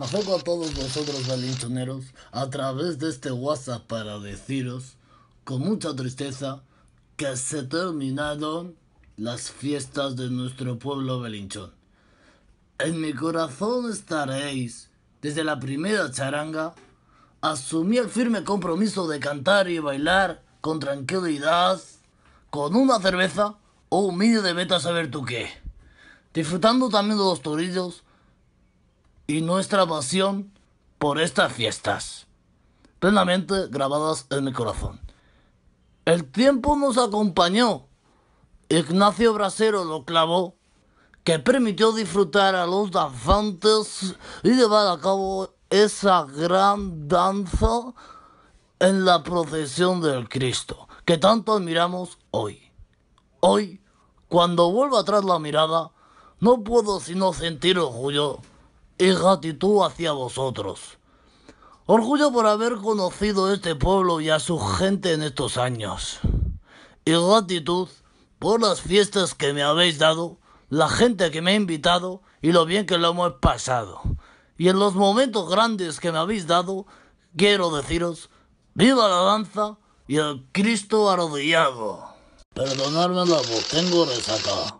Me poco a todos vosotros Belinchoneros, a través de este WhatsApp para deciros con mucha tristeza que se terminaron las fiestas de nuestro pueblo belinchón. En mi corazón estaréis desde la primera charanga. Asumí el firme compromiso de cantar y bailar con tranquilidad, con una cerveza o un medio de beta a saber tú qué. Disfrutando también de los torillos y nuestra pasión por estas fiestas, plenamente grabadas en mi corazón. El tiempo nos acompañó. Ignacio Brasero lo clavó, que permitió disfrutar a los danzantes y llevar a cabo esa gran danza en la procesión del Cristo, que tanto admiramos hoy. Hoy, cuando vuelvo atrás la mirada, no puedo sino sentir orgullo y gratitud hacia vosotros. Orgullo por haber conocido este pueblo y a su gente en estos años. Y gratitud por las fiestas que me habéis dado, la gente que me ha invitado y lo bien que lo hemos pasado. Y en los momentos grandes que me habéis dado, quiero deciros, viva la danza y el Cristo arrodillado. Perdonadme la voz, tengo resaca.